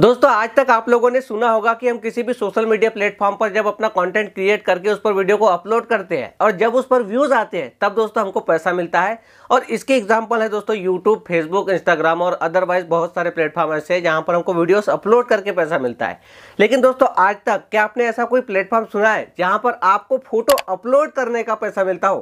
दोस्तों आज तक आप लोगों ने सुना होगा कि हम किसी भी सोशल मीडिया प्लेटफॉर्म पर जब अपना कंटेंट क्रिएट करके उस पर वीडियो को अपलोड करते हैं और जब उस पर व्यूज आते हैं तब दोस्तों हमको पैसा मिलता है और इसके एग्जाम्पल है दोस्तों यूट्यूब फेसबुक इंस्टाग्राम और अदरवाइज बहुत सारे प्लेटफॉर्म ऐसे हैं जहाँ पर हमको वीडियोज अपलोड करके पैसा मिलता है लेकिन दोस्तों आज तक क्या आपने ऐसा कोई प्लेटफॉर्म सुना है जहाँ पर आपको फोटो अपलोड करने का पैसा मिलता हो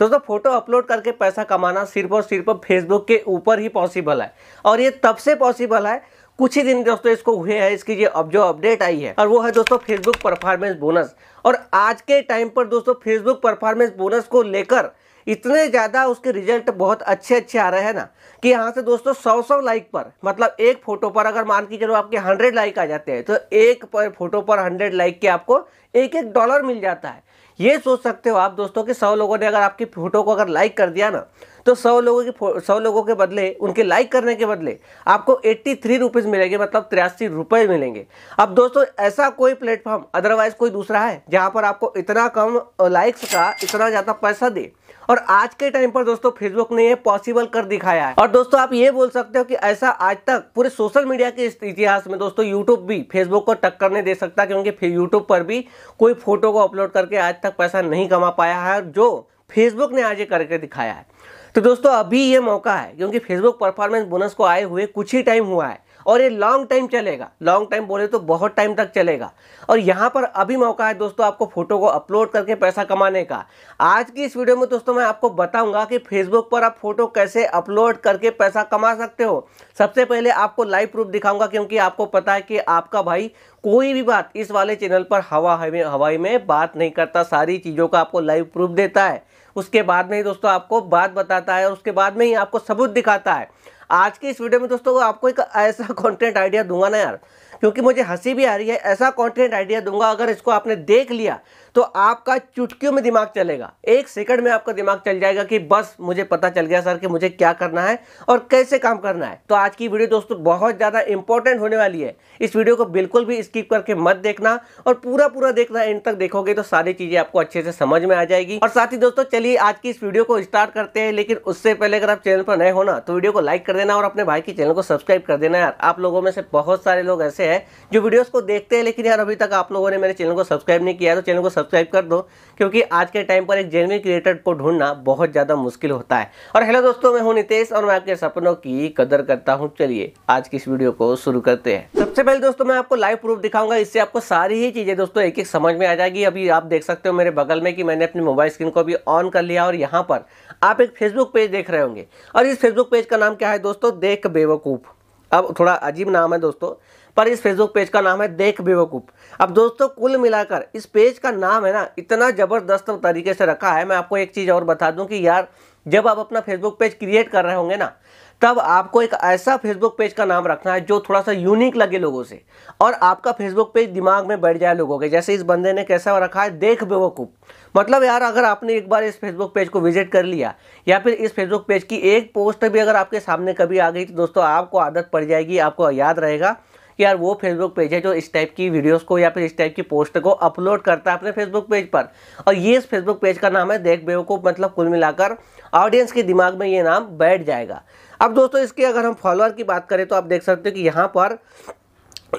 दोस्तों फोटो अपलोड करके पैसा कमाना सिर्फ और सिर्फ फेसबुक के ऊपर ही पॉसिबल है और ये तब से पॉसिबल है कुछ ही दिन दोस्तों इसको हुए हैं इसकी ये अब जो अपडेट आई है और वो है दोस्तों फेसबुक परफॉर्मेंस बोनस और आज के टाइम पर दोस्तों फेसबुक परफॉर्मेंस बोनस को लेकर इतने ज़्यादा उसके रिजल्ट बहुत अच्छे अच्छे आ रहे हैं ना कि यहाँ से दोस्तों सौ सौ लाइक पर मतलब एक फोटो पर अगर मान के चलो आपके हंड्रेड लाइक आ जाते हैं तो एक पर फोटो पर हंड्रेड लाइक के आपको एक एक डॉलर मिल जाता है ये सोच सकते हो आप दोस्तों कि सौ लोगों ने अगर आपकी फोटो को अगर लाइक कर दिया ना तो सौ लोगों के सौ लोगों के बदले उनके लाइक करने के बदले आपको एट्टी थ्री रुपीज़ मिलेंगे मतलब तिरासी रुपये मिलेंगे अब दोस्तों ऐसा कोई प्लेटफॉर्म अदरवाइज़ कोई दूसरा है जहाँ पर आपको इतना कम लाइक्स का इतना ज़्यादा पैसा दे और आज के टाइम पर दोस्तों फेसबुक ने ये पॉसिबल कर दिखाया है और दोस्तों आप ये बोल सकते हो कि ऐसा आज तक पूरे सोशल मीडिया के इतिहास में दोस्तों यूट्यूब भी फेसबुक को टक्कर नहीं दे सकता क्योंकि यूट्यूब पर भी कोई फोटो को अपलोड करके आज तक पैसा नहीं कमा पाया है जो फेसबुक ने आज ये करके दिखाया है तो दोस्तों अभी ये मौका है क्योंकि फेसबुक परफॉर्मेंस बोनस को आए हुए कुछ ही टाइम हुआ है और ये लॉन्ग टाइम चलेगा लॉन्ग टाइम बोले तो बहुत टाइम तक चलेगा और यहाँ पर अभी मौका है दोस्तों आपको फोटो को अपलोड करके पैसा कमाने का आज की इस वीडियो में दोस्तों मैं आपको बताऊंगा कि फेसबुक पर आप फोटो कैसे अपलोड करके पैसा कमा सकते हो सबसे पहले आपको लाइव प्रूफ दिखाऊंगा क्योंकि आपको पता है कि आपका भाई कोई भी बात इस वाले चैनल पर हवा हवाई में बात नहीं करता सारी चीज़ों का आपको लाइव प्रूफ देता है उसके बाद में ही दोस्तों आपको बात बताता है और उसके बाद में ही आपको सबूत दिखाता है आज की इस वीडियो में दोस्तों आपको एक ऐसा कंटेंट आइडिया दूंगा ना यार क्योंकि मुझे हंसी भी आ रही है ऐसा कंटेंट आइडिया दूंगा अगर इसको आपने देख लिया तो आपका चुटकियों में दिमाग चलेगा एक सेकंड में आपका दिमाग चल जाएगा कि बस मुझे पता चल गया सर कि मुझे क्या करना है और कैसे काम करना है तो आज की वीडियो दोस्तों बहुत ज़्यादा इंपॉर्टेंट होने वाली है इस वीडियो को बिल्कुल भी स्किप करके मत देखना और पूरा पूरा देखना एंड तक देखोगे तो सारी चीज़ें आपको अच्छे से समझ में आ जाएगी और साथ ही दोस्तों चलिए आज की इस वीडियो को स्टार्ट करते हैं लेकिन उससे पहले अगर आप चैनल पर नए होना तो वीडियो को लाइक कर देना और अपने भाई की चैनल को सब्सक्राइब कर देना यार आप लोगों में से बहुत सारे लोग ऐसे हैं जो वीडियोस को देखते हैं लेकिन यार अभी तक आप लोगों ने मेरे चैनल को सब्सक्राइब नहीं किया तो चैनल को सब्सक्राइब कर दो क्योंकि आज के टाइम पर एक जेनविन क्रिएटर को ढूंढना बहुत ज़्यादा मुश्किल होता है और हेलो दोस्तों मैं हूं नितेश और मैं आपके सपनों की कदर करता हूं चलिए आज की इस वीडियो को शुरू करते हैं सबसे पहले दोस्तों मैं आपको लाइव प्रूफ दिखाऊंगा इससे आपको सारी ही चीज़ें दोस्तों एक एक समझ में आ जाएगी अभी आप देख सकते हो मेरे बगल में कि मैंने अपनी मोबाइल स्क्रीन को भी ऑन कर लिया और यहाँ पर आप एक फेसबुक पेज देख रहे होंगे और इस फेसबुक पेज का नाम क्या है दोस्तों देख बेवकूफ़ अब थोड़ा अजीब नाम है दोस्तों पर इस फेसबुक पेज का नाम है देख बेवकूफ़ अब दोस्तों कुल मिलाकर इस पेज का नाम है ना इतना ज़बरदस्त तरीके से रखा है मैं आपको एक चीज़ और बता दूं कि यार जब आप अपना फेसबुक पेज क्रिएट कर रहे होंगे ना तब आपको एक ऐसा फेसबुक पेज का नाम रखना है जो थोड़ा सा यूनिक लगे लोगों से और आपका फेसबुक पेज दिमाग में बैठ जाए लोगों के जैसे इस बंदे ने कैसा रखा है देख बेवकूफ़ मतलब यार अगर आपने एक बार इस फेसबुक पेज को विजिट कर लिया या फिर इस फेसबुक पेज की एक पोस्ट भी अगर आपके सामने कभी आ गई तो दोस्तों आपको आदत पड़ जाएगी आपको याद रहेगा कि यार वो फेसबुक पेज है जो इस टाइप की वीडियोस को या फिर इस टाइप की पोस्ट को अपलोड करता है अपने फेसबुक पेज पर और ये इस फेसबुक पेज का नाम है देख को मतलब कुल मिलाकर ऑडियंस के दिमाग में ये नाम बैठ जाएगा अब दोस्तों इसके अगर हम फॉलोअर की बात करें तो आप देख सकते हो कि यहाँ पर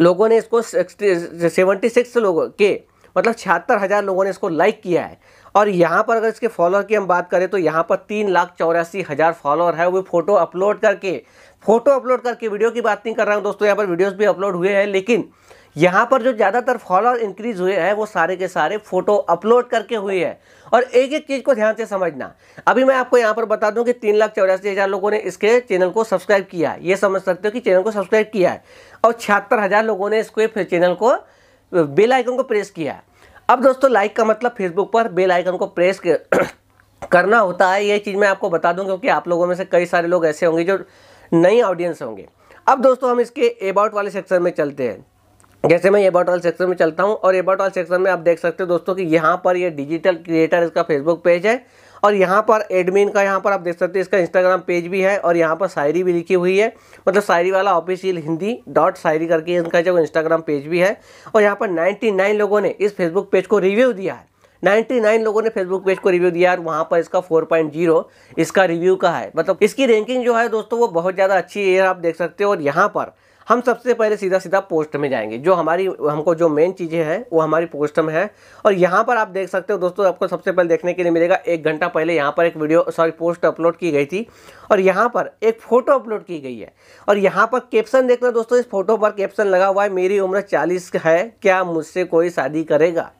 लोगों ने इसको सेवेंटी लोगों के मतलब छिहत्तर हज़ार लोगों ने इसको लाइक किया है और यहाँ पर अगर इसके फॉलोअर की हम बात करें तो यहाँ पर तीन लाख चौरासी हज़ार फॉलोअर है वो फोटो अपलोड करके फोटो अपलोड करके वीडियो की बात नहीं कर रहा हूँ दोस्तों यहाँ पर वीडियोज़ भी अपलोड हुए हैं लेकिन यहाँ पर जो ज़्यादातर फॉलोअर इंक्रीज हुए हैं वो सारे के सारे फोटो अपलोड करके हुए हैं और एक एक चीज़ को ध्यान से समझना अभी मैं आपको यहाँ पर बता दूँ कि तीन लाख चौरासी हज़ार लोगों ने इसके चैनल को सब्सक्राइब किया है ये समझ सकते हो कि चैनल को सब्सक्राइब किया है और छिहत्तर हज़ार लोगों ने इसके चैनल को बेलाइकन को प्रेस किया है अब दोस्तों लाइक का मतलब फेसबुक पर बेल आइकन को प्रेस करना होता है ये चीज़ मैं आपको बता दूं क्योंकि आप लोगों में से कई सारे लोग ऐसे होंगे जो नई ऑडियंस होंगे अब दोस्तों हम इसके एबाउट वाले सेक्शन में चलते हैं जैसे मैं एबाउट वाले सेक्शन में चलता हूँ और एबाउट वाले सेक्शन में आप देख सकते हो दोस्तों कि यहाँ पर ये डिजिटल क्रिएटर इसका फेसबुक पेज है और यहाँ पर एडमिन का यहाँ पर आप देख सकते हैं इसका इंस्टाग्राम पेज भी है और यहाँ पर शायरी भी लिखी हुई है मतलब शायरी वाला ऑफिशियल हिंदी डॉट शायरी करके इनका जो इंस्टाग्राम पेज भी है और यहाँ पर नाइन्टी लोगों ने इस फेसबुक पेज को रिव्यू दिया है 99 लोगों ने फेसबुक पेज को रिव्यू दिया और वहाँ पर इसका 4.0 इसका रिव्यू का है मतलब इसकी रैंकिंग जो है दोस्तों वो बहुत ज़्यादा अच्छी है आप देख सकते हो और यहाँ पर हम सबसे पहले सीधा सीधा पोस्ट में जाएंगे जो हमारी हमको जो मेन चीज़ें हैं वो हमारी पोस्ट में है और यहाँ पर आप देख सकते हो दोस्तों आपको सबसे पहले देखने के लिए मिलेगा एक घंटा पहले यहाँ पर एक वीडियो सॉरी पोस्ट अपलोड की गई थी और यहाँ पर एक फ़ोटो अपलोड की गई है और यहाँ पर कैप्शन देखना दोस्तों इस फोटो पर कैप्शन लगा हुआ है मेरी उम्र चालीस है क्या मुझसे कोई शादी करेगा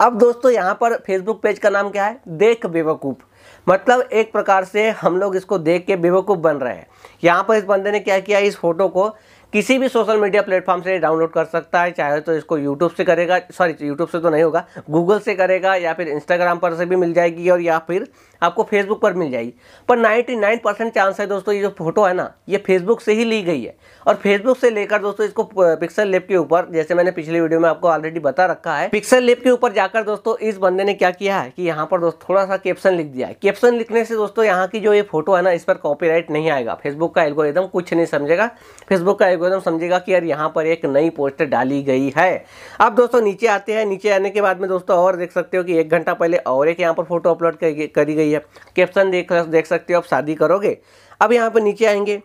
अब दोस्तों यहाँ पर फेसबुक पेज का नाम क्या है देख बेवकूफ़ मतलब एक प्रकार से हम लोग इसको देख के बेवकूफ़ बन रहे हैं यहाँ पर इस बंदे ने क्या किया इस फोटो को किसी भी सोशल मीडिया प्लेटफॉर्म से डाउनलोड कर सकता है चाहे तो इसको यूट्यूब से करेगा सॉरी यूट्यूब से तो नहीं होगा गूगल से करेगा या फिर इंस्टाग्राम पर से भी मिल जाएगी और या फिर आपको फेसबुक पर मिल जाएगी पर 99 परसेंट चांस है दोस्तों ये जो फोटो है ना ये फेसबुक से ही ली गई है और फेसबुक से लेकर दोस्तों इसको पिक्सल लेप के ऊपर जैसे मैंने पिछले वीडियो में आपको ऑलरेडी बता रखा है पिक्सल लेप के ऊपर जाकर दोस्तों इस बंदे ने क्या किया है कि यहाँ पर दोस्तों थोड़ा सा कैप्शन लिख दिया है कैप्शन लिखने से दोस्तों यहाँ की जो ये फोटो है ना इस पर कॉपी नहीं आएगा फेसबुक का एल्गोरिदम कुछ नहीं समझेगा फेसबुक का एल्गोरिदम समझेगा कि यार यहाँ पर एक नई पोस्ट डाली गई है अब दोस्तों नीचे आते हैं नीचे आने के बाद में दोस्तों और देख सकते हो कि एक घंटा पहले और एक यहाँ पर फोटो अपलोड करी गई है कैप्शन देख देख सकते हो आप शादी करोगे अब यहाँ पर नीचे आएंगे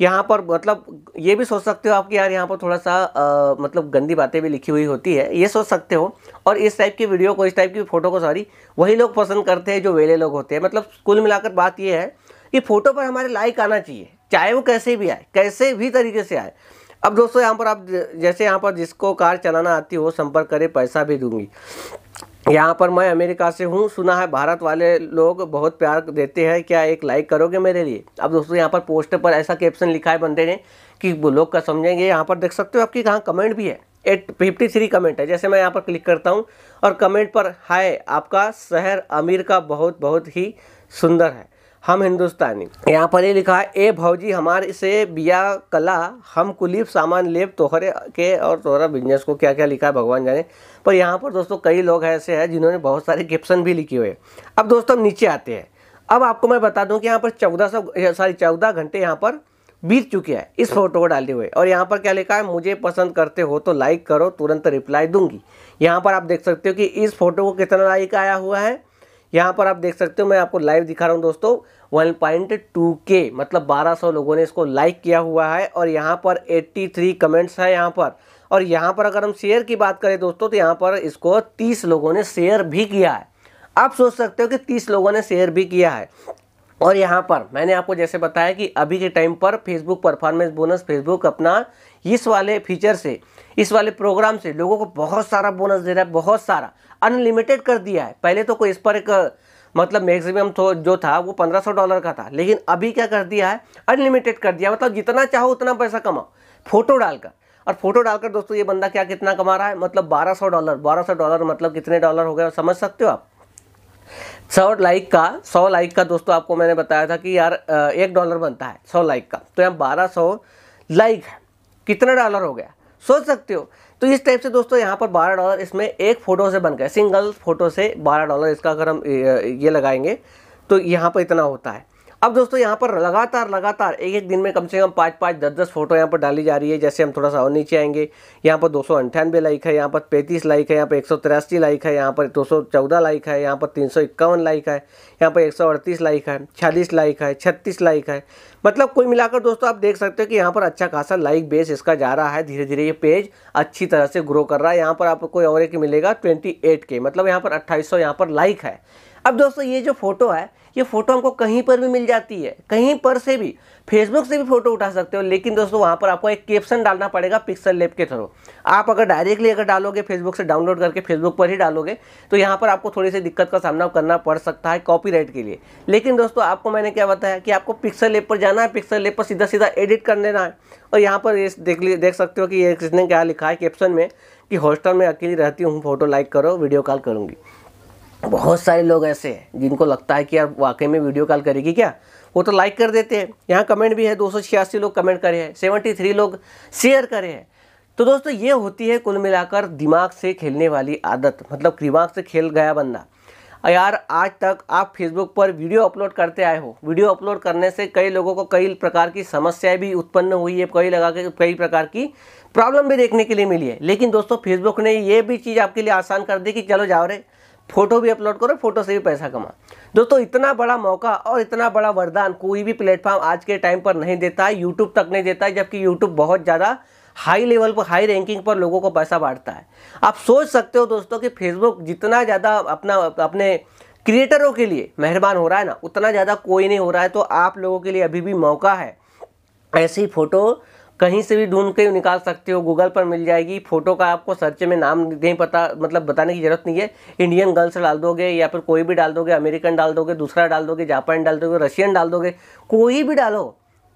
यहाँ पर मतलब ये भी सोच सकते हो आप कि यार यहाँ पर थोड़ा सा आ, मतलब गंदी बातें भी लिखी हुई होती है ये सोच सकते हो और इस टाइप की वीडियो को इस टाइप की फ़ोटो को सॉरी वही लोग पसंद करते हैं जो वेले लोग होते हैं मतलब कुल मिलाकर बात ये है कि फ़ोटो पर हमारे लाइक आना चाहिए चाहे वो कैसे भी आए कैसे भी तरीके से आए अब दोस्तों यहाँ पर आप जैसे यहाँ पर जिसको कार चलाना आती हो संपर्क करें पैसा भी दूंगी यहाँ पर मैं अमेरिका से हूँ सुना है भारत वाले लोग बहुत प्यार देते हैं क्या एक लाइक करोगे मेरे लिए अब दोस्तों यहाँ पर पोस्ट पर ऐसा कैप्शन लिखा है बंदे ने कि वो लोग का समझेंगे यहाँ पर देख सकते हो आपकी कहाँ कमेंट भी है एट फिफ्टी थ्री कमेंट है जैसे मैं यहाँ पर क्लिक करता हूँ और कमेंट पर हाय आपका शहर अमीर का बहुत बहुत ही सुंदर है हम हिंदुस्तानी यहाँ पर ये लिखा है ए भाजी हमारे से बिया कला हम कुलीप सामान लेप तोहरे के और तोहरा बिजनेस को क्या क्या लिखा है भगवान जाने पर यहाँ पर दोस्तों कई लोग ऐसे हैं जिन्होंने बहुत सारे कैप्शन भी लिखे हुए अब दोस्तों हम नीचे आते हैं अब आपको मैं बता दूँ कि यहाँ पर चौदह सौ सॉरी चौदह घंटे यहाँ पर बीत चुके हैं इस फोटो को डाले हुए और यहाँ पर क्या लिखा है मुझे पसंद करते हो तो लाइक करो तुरंत रिप्लाई दूंगी यहाँ पर आप देख सकते हो कि इस फोटो को कितना लाइक आया हुआ है यहाँ पर आप देख सकते हो मैं आपको लाइव दिखा रहा हूँ दोस्तों 1.2k मतलब 1200 लोगों ने इसको लाइक किया हुआ है और यहाँ पर 83 कमेंट्स है यहाँ पर और यहाँ पर अगर हम शेयर की बात करें दोस्तों तो यहाँ पर इसको 30 लोगों ने शेयर भी किया है आप सोच सकते हो कि 30 लोगों ने शेयर भी किया है और यहाँ पर मैंने आपको जैसे बताया कि अभी के टाइम पर फेसबुक परफॉर्मेंस बोनस फेसबुक अपना इस वाले फीचर से इस वाले प्रोग्राम से लोगों को बहुत सारा बोनस दे रहा है बहुत सारा अनलिमिटेड कर दिया है पहले तो कोई इस पर एक मतलब मैक्सिमम तो जो था वो पंद्रह सौ डॉलर का था लेकिन अभी क्या कर दिया है अनलिमिटेड कर दिया मतलब जितना चाहो उतना पैसा कमाओ फोटो डालकर और फोटो डालकर दोस्तों ये बंदा क्या कितना कमा रहा है मतलब बारह सौ डॉलर बारह सौ डॉलर मतलब कितने डॉलर हो गए समझ सकते हो आप सौ लाइक का सौ लाइक का दोस्तों आपको मैंने बताया था कि यार एक डॉलर बनता है सौ लाइक का तो यहाँ बारह सौ लाइक है कितना डॉलर हो गया सोच सकते हो तो इस टाइप से दोस्तों यहाँ पर बारह डॉलर इसमें एक फ़ोटो से बन गया सिंगल फ़ोटो से बारह डॉलर इसका अगर हम ये लगाएंगे तो यहाँ पर इतना होता है अब दोस्तों यहाँ पर लगातार लगातार एक एक दिन में कम से कम पाँच पाँच दस दस फोटो यहाँ पर डाली जा रही है जैसे हम थोड़ा सा और नीचे आएंगे यहाँ पर दो सौ अंठानवे लाइक है यहाँ पर पैंतीस लाइक है यहाँ पर एक सौ तिरासी लाइक है यहाँ पर दो सौ चौदह लाइक है यहाँ पर तीन सौ इक्यावन लाइक है यहाँ पर एक सौ अड़तीस लाइक है छियालीस लाइक है छत्तीस लाइक है मतलब कुल मिलाकर दोस्तों आप देख सकते हो कि यहाँ पर अच्छा खासा लाइक बेस इसका जा रहा है धीरे धीरे ये पेज अच्छी तरह से ग्रो कर रहा है यहाँ पर आपको कोई और एक मिलेगा ट्वेंटी एट के मतलब यहाँ पर अट्ठाईस सौ यहाँ पर लाइक है अब दोस्तों ये जो फोटो है ये फ़ोटो हमको कहीं पर भी मिल जाती है कहीं पर से भी फेसबुक से भी फ़ोटो उठा सकते हो लेकिन दोस्तों वहाँ पर आपको एक कैप्शन डालना पड़ेगा पिक्सल लेप के थ्रू आप अगर डायरेक्टली अगर डालोगे फेसबुक से डाउनलोड करके फेसबुक पर ही डालोगे तो यहाँ पर आपको थोड़ी सी दिक्कत का सामना करना पड़ सकता है कॉपी के लिए लेकिन दोस्तों आपको मैंने क्या बताया कि आपको पिक्सल लेप पर जाना है पिक्सल लेप पर सीधा सीधा एडिट कर लेना है और यहाँ पर देख देख सकते हो कि ये किसने क्या लिखा है कैप्शन में कि हॉस्टल में अकेली रहती हूँ फ़ोटो लाइक करो वीडियो कॉल करूँगी बहुत सारे लोग ऐसे हैं जिनको लगता है कि यार वाकई में वीडियो कॉल करेगी क्या वो तो लाइक कर देते हैं यहाँ कमेंट भी है दो लोग कमेंट करे हैं सेवेंटी लोग शेयर करे हैं तो दोस्तों ये होती है कुल मिलाकर दिमाग से खेलने वाली आदत मतलब दिमाग से खेल गया बंदा यार आज तक आप फेसबुक पर वीडियो अपलोड करते आए हो वीडियो अपलोड करने से कई लोगों को कई प्रकार की समस्याएं भी उत्पन्न हुई है कई लगा के कई प्रकार की प्रॉब्लम भी देखने के लिए मिली है लेकिन दोस्तों फेसबुक ने ये भी चीज़ आपके लिए आसान कर दी कि चलो जाओ रहे फोटो भी अपलोड करो फोटो से भी पैसा कमा दोस्तों इतना बड़ा मौका और इतना बड़ा वरदान कोई भी प्लेटफॉर्म आज के टाइम पर नहीं देता है यूट्यूब तक नहीं देता है जबकि यूट्यूब बहुत ज़्यादा हाई लेवल पर हाई रैंकिंग पर लोगों को पैसा बांटता है आप सोच सकते हो दोस्तों कि फेसबुक जितना ज़्यादा अपना अपने क्रिएटरों के लिए मेहरबान हो रहा है ना उतना ज़्यादा कोई नहीं हो रहा है तो आप लोगों के लिए अभी भी मौका है ऐसी फ़ोटो कहीं से भी ढूंढ के निकाल सकते हो गूगल पर मिल जाएगी फ़ोटो का आपको सर्च में नाम नहीं पता मतलब बताने की ज़रूरत नहीं है इंडियन गर्ल्स डाल दोगे या फिर कोई भी डाल दोगे अमेरिकन डाल दोगे दूसरा डाल दोगे जापान डाल दोगे रशियन डाल दोगे कोई भी डालो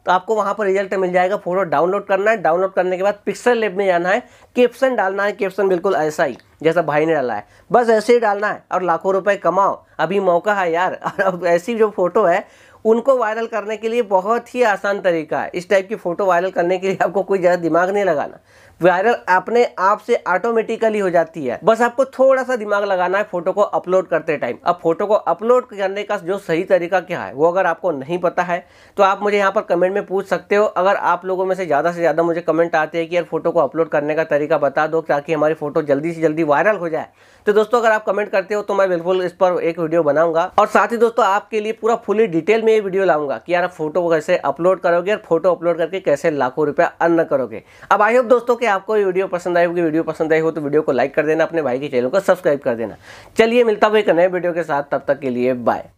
तो आपको वहाँ पर रिजल्ट मिल जाएगा फ़ोटो डाउनलोड करना है डाउनलोड करने के बाद पिक्सल लेब में जाना है कैप्शन डालना है कैप्शन बिल्कुल ऐसा ही जैसा भाई ने डाला है बस ऐसे ही डालना है और लाखों रुपए कमाओ अभी मौका है यार और अब ऐसी जो फ़ोटो है उनको वायरल करने के लिए बहुत ही आसान तरीका है इस टाइप की फ़ोटो वायरल करने के लिए आपको कोई ज़्यादा दिमाग नहीं लगाना वायरल अपने आप से ऑटोमेटिकली हो जाती है बस आपको थोड़ा सा दिमाग लगाना है फोटो को अपलोड करते टाइम अब फोटो को अपलोड करने का जो सही तरीका क्या है वो अगर आपको नहीं पता है तो आप मुझे यहाँ पर कमेंट में पूछ सकते हो अगर आप लोगों में से ज़्यादा से ज़्यादा मुझे कमेंट आते हैं कि यार फोटो को अपलोड करने का तरीका बता दो ताकि हमारी फोटो जल्दी से जल्दी वायरल हो जाए तो दोस्तों अगर आप कमेंट करते हो तो मैं बिल्कुल इस पर एक वीडियो बनाऊंगा और साथ ही दोस्तों आपके लिए पूरा फुली डिटेल में ये वीडियो लाऊंगा कि यार फोटो कैसे अपलोड करोगे और फोटो अपलोड करके कैसे लाखों रुपया अर्न करोगे अब आई होप दोस्तों कि आपको ये वीडियो पसंद आएगी वीडियो पसंद आई हो तो वीडियो को लाइक कर देना अपने भाई के चैनल को सब्सक्राइब कर देना चलिए मिलता हूँ एक नए वीडियो के साथ तब तक के लिए बाय